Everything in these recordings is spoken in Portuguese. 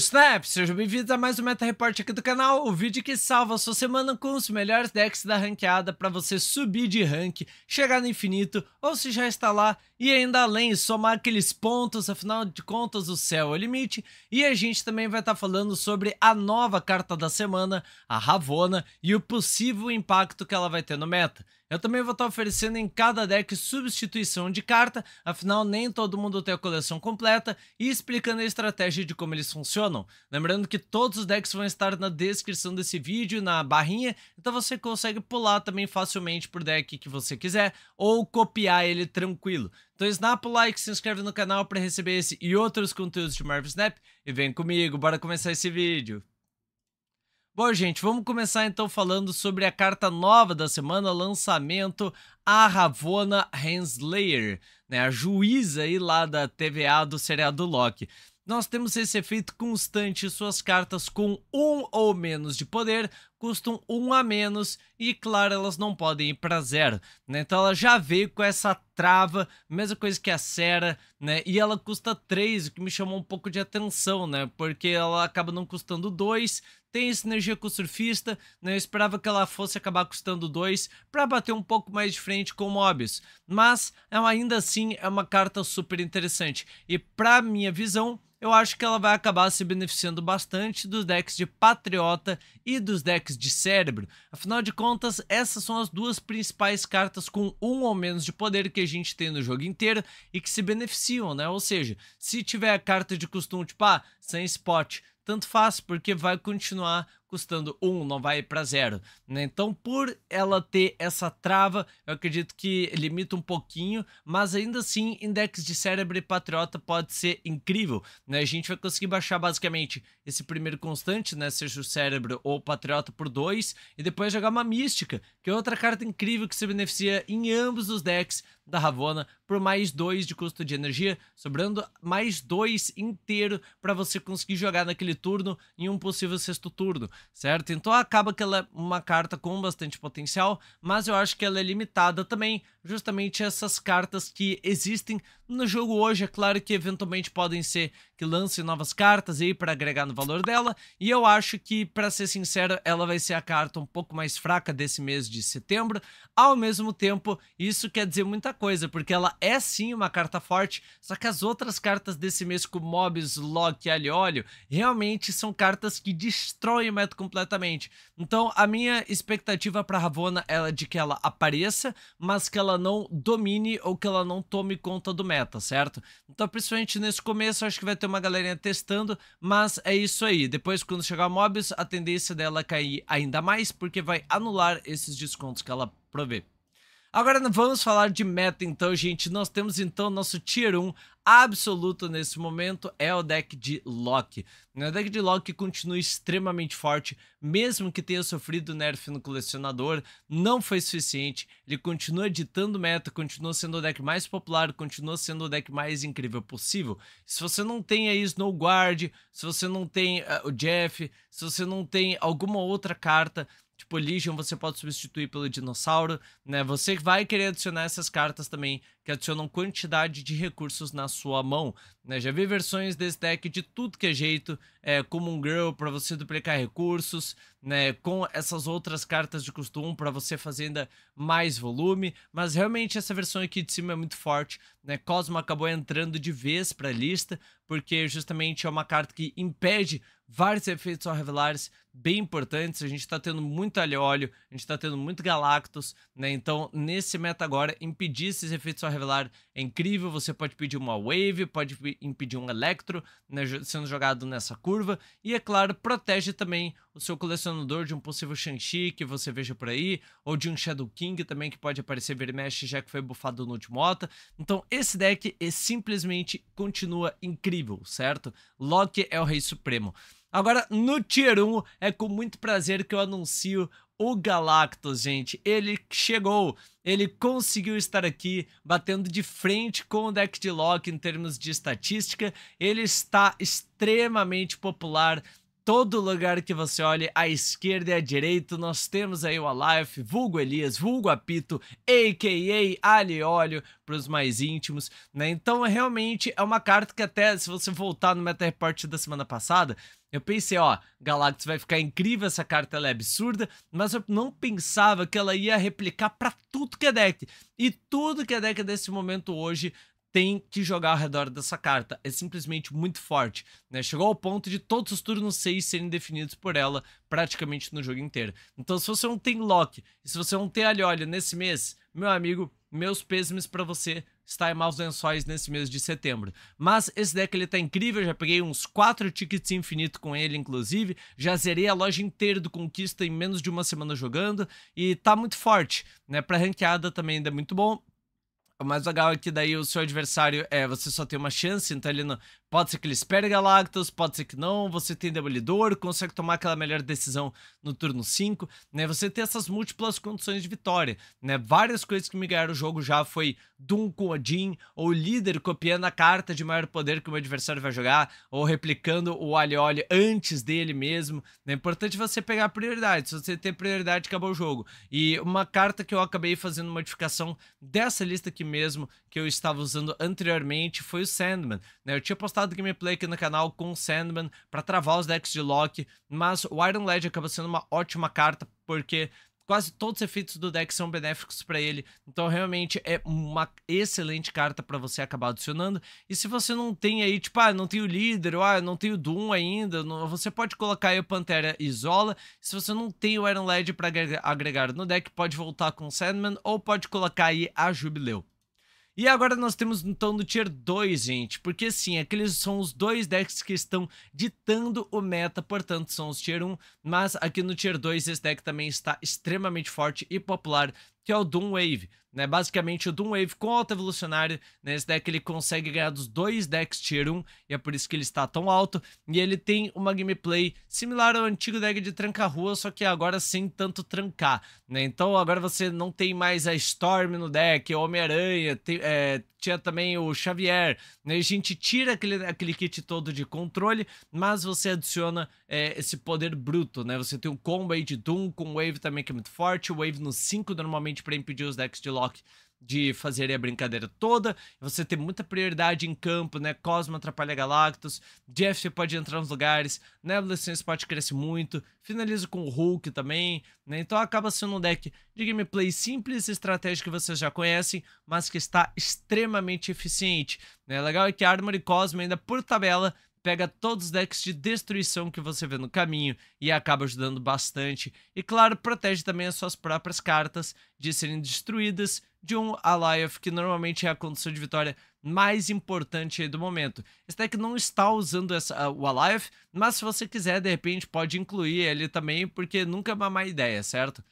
Snap, sejam bem-vindos a mais um Meta Report aqui do canal, o vídeo que salva a sua semana com os melhores decks da ranqueada para você subir de rank, chegar no infinito ou se já está lá e ainda além somar aqueles pontos, afinal de contas o céu é o limite. E a gente também vai estar tá falando sobre a nova carta da semana, a Ravona, e o possível impacto que ela vai ter no meta. Eu também vou estar oferecendo em cada deck substituição de carta, afinal nem todo mundo tem a coleção completa, e explicando a estratégia de como eles funcionam. Lembrando que todos os decks vão estar na descrição desse vídeo, na barrinha, então você consegue pular também facilmente por deck que você quiser, ou copiar ele tranquilo. Então snap o like, se inscreve no canal para receber esse e outros conteúdos de Marvel Snap, e vem comigo, bora começar esse vídeo! Bom, gente, vamos começar então falando sobre a carta nova da semana, lançamento a Ravona Henslayer, né, a juíza aí lá da TVA do seriado Loki. Nós temos esse efeito constante, suas cartas com um ou menos de poder custam um a menos e, claro, elas não podem ir para zero, né? Então ela já veio com essa trava, mesma coisa que a Sera, né? E ela custa 3, o que me chamou um pouco de atenção, né? Porque ela acaba não custando 2, tem sinergia com o surfista, né? Eu esperava que ela fosse acabar custando 2 para bater um pouco mais de frente com o Mobius, mas ainda assim é uma carta super interessante e para minha visão eu acho que ela vai acabar se beneficiando bastante dos decks de Patriota e dos decks de Cérebro. Afinal de contas, essas são as duas principais cartas com um ou menos de poder que a gente tem no jogo inteiro e que se beneficiam, né? Ou seja, se tiver a carta de costume, tipo, ah, sem spot, tanto faz, porque vai continuar custando 1, não vai para 0. Né? Então, por ela ter essa trava, eu acredito que limita um pouquinho, mas ainda assim, index de cérebro e patriota pode ser incrível. Né? A gente vai conseguir baixar basicamente esse primeiro constante, né? seja o cérebro ou o patriota por 2, e depois jogar uma mística, que é outra carta incrível que se beneficia em ambos os decks da Ravona por mais 2 de custo de energia, sobrando mais 2 inteiro para você conseguir jogar naquele turno em um possível sexto turno certo? Então acaba que ela é uma carta com bastante potencial, mas eu acho que ela é limitada também, justamente essas cartas que existem no jogo hoje. É claro que eventualmente podem ser que lance novas cartas aí para agregar no valor dela, e eu acho que, para ser sincero, ela vai ser a carta um pouco mais fraca desse mês de setembro. Ao mesmo tempo, isso quer dizer muita coisa, porque ela é sim uma carta forte, só que as outras cartas desse mês, como Mobs, Loki, e Óleo, realmente são cartas que destroem o projeto completamente. Então, a minha expectativa para Ravona é de que ela apareça, mas que ela não domine ou que ela não tome conta do meta, certo? Então, principalmente nesse começo, acho que vai ter uma galerinha testando, mas é isso aí. Depois, quando chegar mobs a tendência dela é cair ainda mais, porque vai anular esses descontos que ela provê. Agora vamos falar de meta então, gente. Nós temos então nosso Tier 1 absoluto nesse momento é o deck de Loki. O deck de Loki continua extremamente forte, mesmo que tenha sofrido nerf no colecionador, não foi suficiente. Ele continua ditando meta, continua sendo o deck mais popular, continua sendo o deck mais incrível possível. Se você não tem aí Snow Guard, se você não tem uh, o Jeff, se você não tem alguma outra carta tipo Legion você pode substituir pelo dinossauro, né? Você vai querer adicionar essas cartas também que adicionam quantidade de recursos na sua mão, né? Já vi versões desse deck de tudo que é jeito, é, como um girl para você duplicar recursos, né? Com essas outras cartas de costume para você fazer ainda mais volume, mas realmente essa versão aqui de cima é muito forte, né? Cosmo acabou entrando de vez para a lista porque justamente é uma carta que impede vários efeitos ao revelar bem importantes. A gente está tendo muito alho a gente está tendo muito Galactus, né? Então, nesse meta agora, impedir esses efeitos ao revelar é incrível. Você pode pedir uma Wave, pode impedir um Electro né? sendo jogado nessa curva. E, é claro, protege também o seu colecionador de um possível Shang-Chi que você veja por aí, ou de um Shadow King também que pode aparecer Vermesh já que foi bufado no Ultimota. Então, esse deck é simplesmente continua incrível, certo? Loki é o rei supremo. Agora, no Tier 1, é com muito prazer que eu anuncio o Galactus, gente. Ele chegou, ele conseguiu estar aqui, batendo de frente com o deck de Loki em termos de estatística. Ele está extremamente popular todo lugar que você olhe, à esquerda e à direita, nós temos aí o Alife, vulgo Elias, vulgo Apito, a.k.a. Ali para os mais íntimos, né? Então, realmente, é uma carta que até, se você voltar no Meta Report da semana passada, eu pensei, ó, Galactus vai ficar incrível, essa carta ela é absurda, mas eu não pensava que ela ia replicar para tudo que é deck. E tudo que é deck desse momento hoje tem que jogar ao redor dessa carta. É simplesmente muito forte. Né? Chegou ao ponto de todos os turnos 6 serem definidos por ela praticamente no jogo inteiro. Então, se você não tem Loki, e se você não tem Aliolia nesse mês, meu amigo, meus pêsames para você estar em maus lençóis nesse mês de setembro. Mas esse deck ele tá incrível, já peguei uns 4 tickets infinito com ele, inclusive. Já zerei a loja inteira do Conquista em menos de uma semana jogando. E tá muito forte, né? Pra ranqueada também ainda é muito bom. Mas legal é que daí o seu adversário, é, você só tem uma chance, então ele não. Pode ser que ele espere Galactus, pode ser que não. Você tem Demolidor, consegue tomar aquela melhor decisão no turno 5, né? Você tem essas múltiplas condições de vitória, né? Várias coisas que me ganharam o jogo já foi Doom com Odin, ou líder copiando a carta de maior poder que o meu adversário vai jogar, ou replicando o Alioli antes dele mesmo. É importante você pegar prioridade. Se você tem prioridade, acabou o jogo. E uma carta que eu acabei fazendo modificação dessa lista aqui mesmo, que eu estava usando anteriormente, foi o Sandman, né? Eu tinha postado postado gameplay aqui no canal com Sandman para travar os decks de Loki, mas o Iron Lad acaba sendo uma ótima carta porque quase todos os efeitos do deck são benéficos para ele. Então realmente é uma excelente carta para você acabar adicionando. E se você não tem aí, tipo, ah, não tem o líder, ou ah, não tem o Doom ainda, não... você pode colocar aí o Pantera Isola. Se você não tem o Iron Lad para agregar no deck, pode voltar com Sandman ou pode colocar aí a Jubileu. E agora nós temos então no Tier 2, gente, porque sim, aqueles são os dois decks que estão ditando o meta, portanto são os Tier 1, mas aqui no Tier 2 esse deck também está extremamente forte e popular que é o Doom Wave. Né? Basicamente, o Doom Wave com alta evolucionária, né? esse deck ele consegue ganhar dos dois decks Tier 1, e é por isso que ele está tão alto. E ele tem uma gameplay similar ao antigo deck de tranca-rua, só que agora sem tanto trancar. Né? Então agora você não tem mais a Storm no deck, é o Homem-Aranha, é, tinha também o Xavier. Né? A gente tira aquele, aquele kit todo de controle, mas você adiciona é, esse poder bruto, né? Você tem o de Doom com Wave também que é muito forte, o Wave no 5 normalmente para impedir os decks de Loki de fazer a brincadeira toda, você tem muita prioridade em campo, né? Cosmo atrapalha Galactus, Jeff pode entrar nos lugares, Nebula né? pode crescer muito, finaliza com o Hulk também, né? Então acaba sendo um deck de gameplay simples, estratégia que vocês já conhecem, mas que está extremamente eficiente, né? Legal é que Armor e Cosmo ainda por tabela pega todos os decks de destruição que você vê no caminho e acaba ajudando bastante. E claro, protege também as suas próprias cartas de serem destruídas de um alive que normalmente é a condição de vitória mais importante do momento. Esse deck não está usando essa, uh, o alive mas se você quiser, de repente pode incluir ele também, porque nunca é uma má ideia, certo?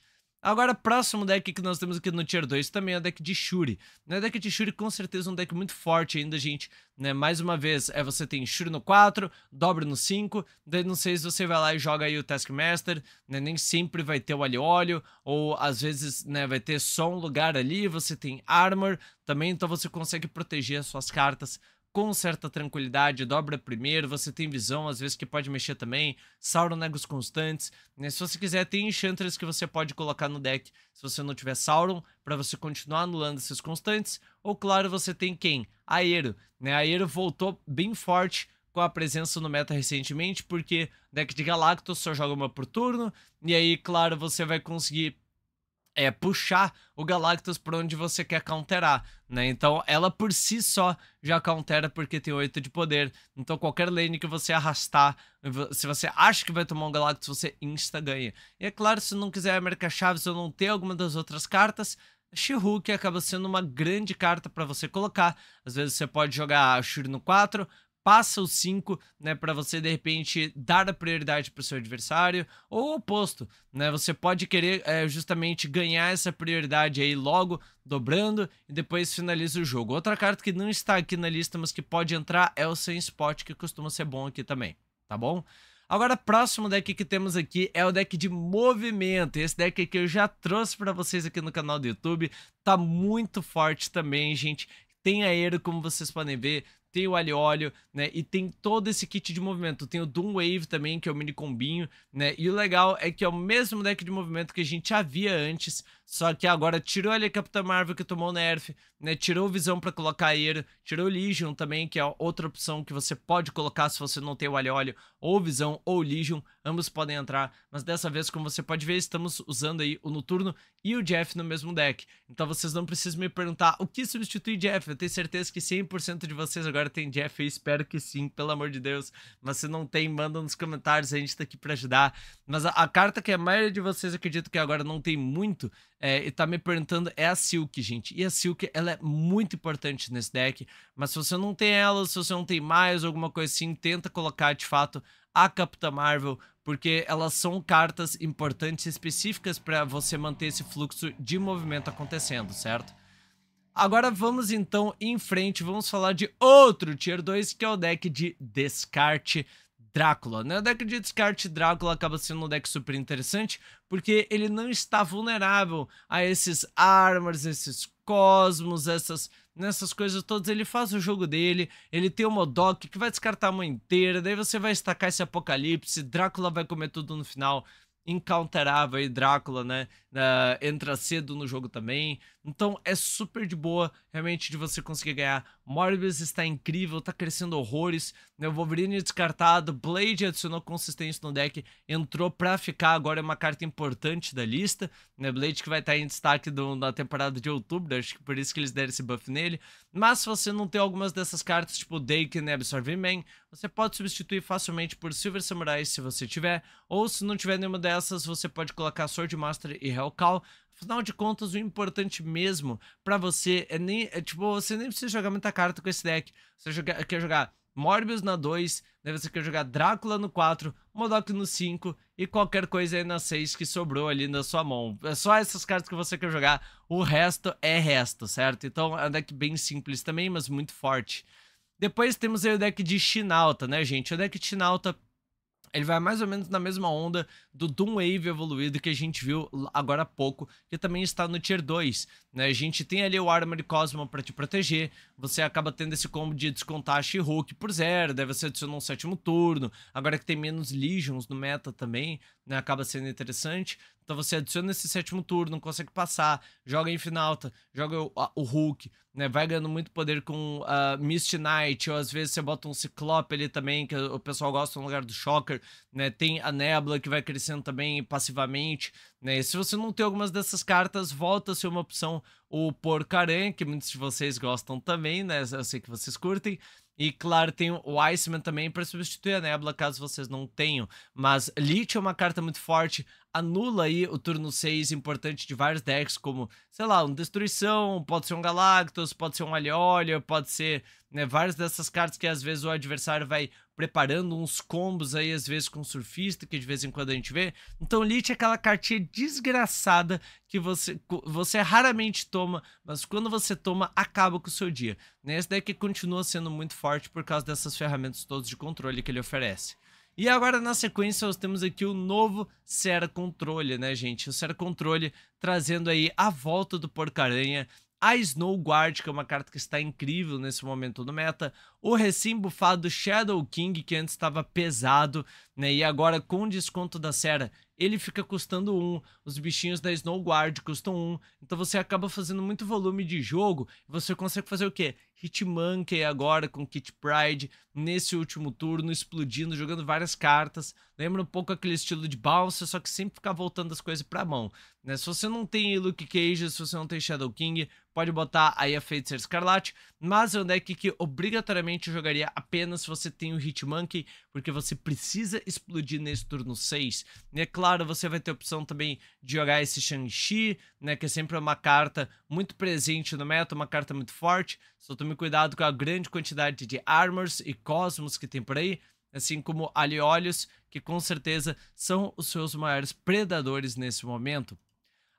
Agora, próximo deck que nós temos aqui no Tier 2 também é o deck de Shuri. Né? O deck de Shuri com certeza é um deck muito forte ainda, gente. Né? Mais uma vez, é você tem Shuri no 4, Dobre no 5, daí no se você vai lá e joga aí o Taskmaster, né? Nem sempre vai ter o alho ou às vezes né, vai ter só um lugar ali, você tem Armor também, então você consegue proteger as suas cartas com certa tranquilidade, dobra primeiro, você tem visão, às vezes que pode mexer também, Sauron Negos Constantes, né? se você quiser tem Enchantress que você pode colocar no deck se você não tiver Sauron, para você continuar anulando esses constantes, ou claro você tem quem? Aero, né, Aero voltou bem forte com a presença no meta recentemente, porque deck de Galactus só joga uma por turno, e aí claro você vai conseguir é, puxar o Galactus por onde você quer counterar, né? Então ela por si só já countera porque tem 8 de poder. Então qualquer lane que você arrastar, se você acha que vai tomar um Galactus, você insta ganha. E é claro, se não quiser a Merca Chaves ou não ter alguma das outras cartas, she acaba sendo uma grande carta para você colocar. Às vezes você pode jogar a Shuri no 4, passa o 5, né, para você de repente dar a prioridade para o seu adversário, ou o oposto, né? Você pode querer é, justamente ganhar essa prioridade aí logo dobrando e depois finaliza o jogo. Outra carta que não está aqui na lista, mas que pode entrar é o sem Spot, que costuma ser bom aqui também, tá bom? Agora, próximo deck que temos aqui é o deck de movimento. Esse deck aqui eu já trouxe para vocês aqui no canal do YouTube. Tá muito forte também, gente tem aero, como vocês podem ver, tem o alho né? E tem todo esse kit de movimento. Tem o Doom Wave também, que é o mini combinho, né? E o legal é que é o mesmo deck de movimento que a gente havia antes, só que agora tirou ali a Capitã Marvel que tomou o nerf, né? Tirou Visão para colocar Aero, tirou Legion também, que é outra opção que você pode colocar se você não tem o alho ou Visão ou Legion, ambos podem entrar, mas dessa vez, como você pode ver, estamos usando aí o Noturno e o Jeff no mesmo deck. Então vocês não precisam me perguntar o que substitui Jeff, eu tenho certeza que 100% de vocês agora agora tem Jeff, eu espero que sim, pelo amor de Deus. Mas se não tem, manda nos comentários, a gente tá aqui pra ajudar. Mas a, a carta que a maioria de vocês acredito que agora não tem muito, é, e tá me perguntando, é a Silk, gente. E a Silk, ela é muito importante nesse deck, mas se você não tem ela, se você não tem mais, alguma coisa assim, tenta colocar de fato a Capitã Marvel, porque elas são cartas importantes específicas para você manter esse fluxo de movimento acontecendo, certo? Agora vamos então em frente, vamos falar de outro Tier 2, que é o deck de descarte Drácula, né, O deck de descarte Drácula acaba sendo um deck super interessante, porque ele não está vulnerável a esses armors, esses cosmos, essas nessas coisas todas, ele faz o jogo dele, ele tem o Modok que vai descartar a mão inteira, daí você vai estacar esse apocalipse, Drácula vai comer tudo no final, incounterável aí, Drácula, né, uh, entra cedo no jogo também, então é super de boa, realmente, de você conseguir ganhar. Morbius está incrível, está crescendo horrores. Né? Wolverine é descartado, Blade adicionou consistência no deck, entrou pra ficar, agora é uma carta importante da lista. Né? Blade que vai estar tá em destaque do, na temporada de outubro, acho que por isso que eles deram esse buff nele. Mas se você não tem algumas dessas cartas, tipo Daken né, e Absorving Man, você pode substituir facilmente por Silver Samurai se você tiver, ou se não tiver nenhuma dessas, você pode colocar Sword Master e Hellcall Afinal de contas, o importante mesmo para você é nem. É, tipo, você nem precisa jogar muita carta com esse deck. Você joga, quer jogar Morbius na 2, né? você quer jogar Drácula no 4, Modok no 5 e qualquer coisa aí na 6 que sobrou ali na sua mão. É só essas cartas que você quer jogar, o resto é resto, certo? Então é um deck bem simples também, mas muito forte. Depois temos aí o deck de Chinalta, né, gente? O deck de Chinalta ele vai mais ou menos na mesma onda do Doom Wave evoluído que a gente viu agora há pouco, que também está no Tier 2. Né? A gente tem ali o Armored Cosmo para te proteger, você acaba tendo esse combo de descontar a She-Hulk por zero, daí você adiciona um sétimo turno, agora que tem menos Legions no meta também, né? acaba sendo interessante. Então você adiciona esse sétimo turno, consegue passar, joga em finalta, joga o, a, o Hulk, né? Vai ganhando muito poder com uh, Mist Knight, ou às vezes você bota um Ciclope ali também, que o pessoal gosta no lugar do Shocker, né? Tem a Nebula que vai crescer acontecendo também passivamente, né? se você não tem algumas dessas cartas, volta a ser uma opção o Porcaran, que muitos de vocês gostam também, né? Eu sei que vocês curtem. E claro, tem o Iceman também para substituir a Nebula, caso vocês não tenham. Mas Lich é uma carta muito forte, anula aí o turno 6 importante de vários decks, como, sei lá, um Destruição, pode ser um Galactus, pode ser um Aliolia, pode ser né, várias dessas cartas que às vezes o adversário vai preparando uns combos aí, às vezes com surfista, que de vez em quando a gente vê. Então, Lich é aquela cartinha desgraçada que você, você raramente toma, mas quando você toma, acaba com o seu dia. Né? Esse deck continua sendo muito forte por causa dessas ferramentas todas de controle que ele oferece. E agora na sequência nós temos aqui o novo Sera Controle, né gente? O Sera Controle trazendo aí a volta do Porcaranha, a Snow Guard, que é uma carta que está incrível nesse momento no meta, o recém-bufado Shadow King, que antes estava pesado, né, e agora com desconto da Sera ele fica custando um, os bichinhos da Snow Guard custam um, então você acaba fazendo muito volume de jogo, você consegue fazer o quê? Hitmonkey agora com Kit Pride, nesse último turno, explodindo, jogando várias cartas, lembra um pouco aquele estilo de balsa, só que sempre ficar voltando as coisas pra mão, né? Se você não tem Luke Cage, se você não tem Shadow King, pode botar aí a Feiticeira Escarlate, mas é um deck que obrigatoriamente jogaria apenas se você tem o Hitmonkey, porque você precisa explodir nesse turno 6, é Claro Claro, você vai ter a opção também de jogar esse Shang-Chi, né? Que é sempre uma carta muito presente no meta, uma carta muito forte. Só tome cuidado com a grande quantidade de Armors e Cosmos que tem por aí. Assim como Aliolios, que com certeza são os seus maiores predadores nesse momento.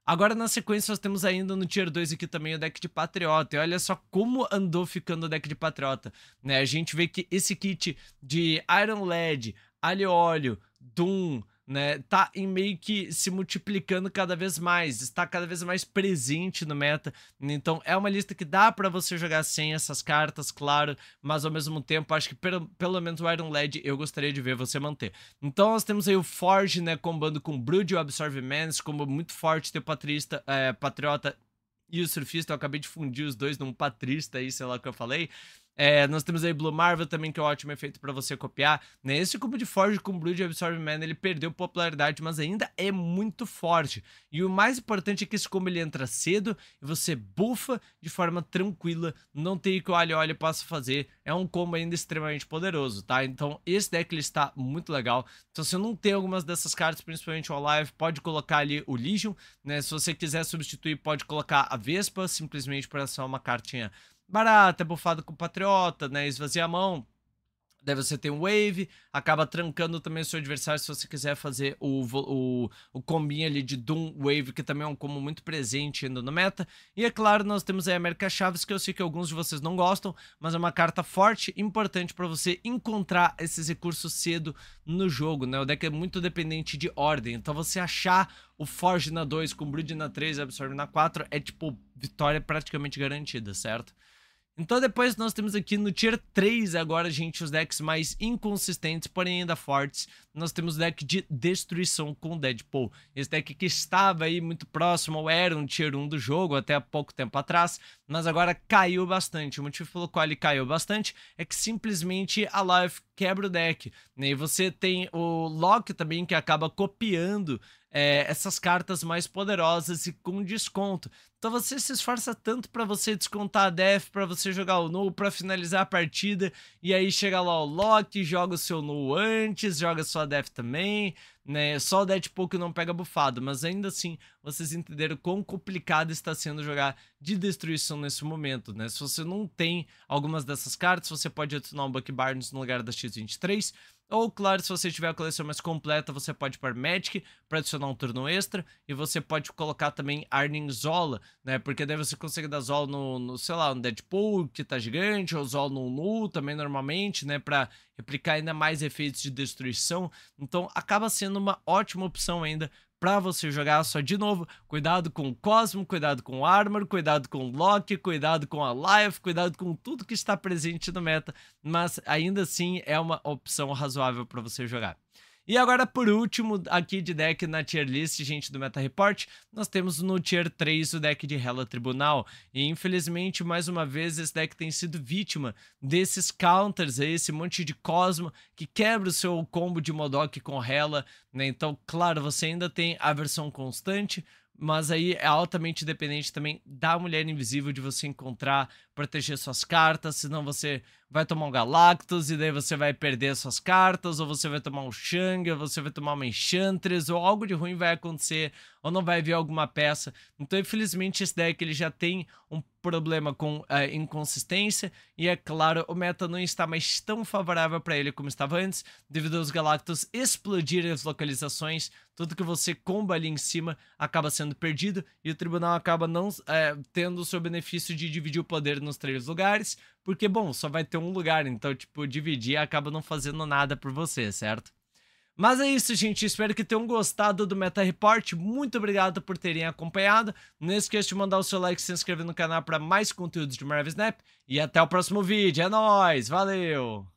Agora na sequência nós temos ainda no Tier 2 aqui também o deck de Patriota. E olha só como andou ficando o deck de Patriota. Né? A gente vê que esse kit de Iron Led, Alióleo, Doom, né, tá em meio que se multiplicando cada vez mais, está cada vez mais presente no meta. Então é uma lista que dá para você jogar sem essas cartas, claro, mas ao mesmo tempo acho que pelo, pelo menos o Iron Led eu gostaria de ver você manter. Então nós temos aí o Forge, né, combando com Brood e o Absorve Menace, combo muito forte, teu patrista, é, patriota e o surfista, eu acabei de fundir os dois num patrista aí, sei lá o que eu falei. É, nós temos aí Blue Marvel também, que é um ótimo efeito para você copiar. nesse né, Esse combo de Forge com Blue de Absorb Mana, ele perdeu popularidade, mas ainda é muito forte. E o mais importante é que esse combo ele entra cedo e você bufa de forma tranquila, não tem o que o Alho Olho possa fazer. É um combo ainda extremamente poderoso, tá? Então esse deck ele está muito legal. Então, se você não tem algumas dessas cartas, principalmente o Alive, pode colocar ali o Legion, né? Se você quiser substituir, pode colocar a Vespa, simplesmente para ser uma cartinha barata, é bufado com patriota, né? Esvazia a mão. Daí você tem um wave, acaba trancando também o seu adversário se você quiser fazer o, o, o combinho ali de Doom Wave, que também é um combo muito presente ainda no meta. E é claro, nós temos aí a América Chaves, que eu sei que alguns de vocês não gostam, mas é uma carta forte, importante para você encontrar esses recursos cedo no jogo, né? O deck é muito dependente de ordem, então você achar o Forge na 2 com Bridge na 3 e Absorve na 4 é tipo vitória praticamente garantida, certo? Então depois nós temos aqui no Tier 3 agora, gente, os decks mais inconsistentes, porém ainda fortes. Nós temos o deck de Destruição com Deadpool. Esse deck que estava aí muito próximo, ou era um Tier 1 do jogo até há pouco tempo atrás, mas agora caiu bastante. O motivo pelo qual ele caiu bastante é que simplesmente a Life quebra o deck. Né? E você tem o Loki também que acaba copiando é, essas cartas mais poderosas e com desconto. Então você se esforça tanto para você descontar a def, para você jogar o no, para finalizar a partida, e aí chega lá o Loki, joga o seu no antes, joga sua def também né? Só o Deadpool que não pega bufado, mas ainda assim vocês entenderam quão complicado está sendo jogar de destruição nesse momento, né? Se você não tem algumas dessas cartas, você pode adicionar um Buck Barnes no lugar da X23, ou, claro, se você tiver a coleção mais completa, você pode pôr Magic para adicionar um turno extra. E você pode colocar também Arning Zola, né? Porque daí você consegue dar Zola no, no sei lá, no Deadpool, que tá gigante, ou Zola no Nu também normalmente, né? para replicar ainda mais efeitos de destruição. Então acaba sendo uma ótima opção ainda para você jogar. Só de novo, cuidado com o Cosmo, cuidado com o Armor, cuidado com o Loki, cuidado com a Life, cuidado com tudo que está presente no meta, mas ainda assim é uma opção razoável para você jogar. E agora, por último, aqui de deck na tier list, gente, do Meta Report, nós temos no tier 3 o deck de Hela Tribunal. E infelizmente, mais uma vez, esse deck tem sido vítima desses counters aí, esse monte de Cosmo que quebra o seu combo de Modok com Hela, né? Então, claro, você ainda tem a versão constante, mas aí é altamente dependente também da mulher invisível de você encontrar proteger suas cartas, senão você vai tomar um Galactus e daí você vai perder suas cartas, ou você vai tomar um Shang, ou você vai tomar uma Enchantress, ou algo de ruim vai acontecer, ou não vai vir alguma peça. Então, infelizmente, esse é deck ele já tem um problema com a inconsistência, e é claro, o meta não está mais tão favorável para ele como estava antes, devido aos Galactus explodirem as localizações, tudo que você comba ali em cima acaba sendo perdido, e o tribunal acaba não eh, tendo o seu benefício de dividir o poder nos três lugares, porque, bom, só vai ter um lugar, então, tipo, dividir acaba não fazendo nada por você, certo? Mas é isso, gente. Espero que tenham gostado do Meta Report. Muito obrigado por terem acompanhado. Não esqueça de mandar o seu like e se inscrever no canal para mais conteúdos de Marvel Snap. E até o próximo vídeo. É nóis! Valeu!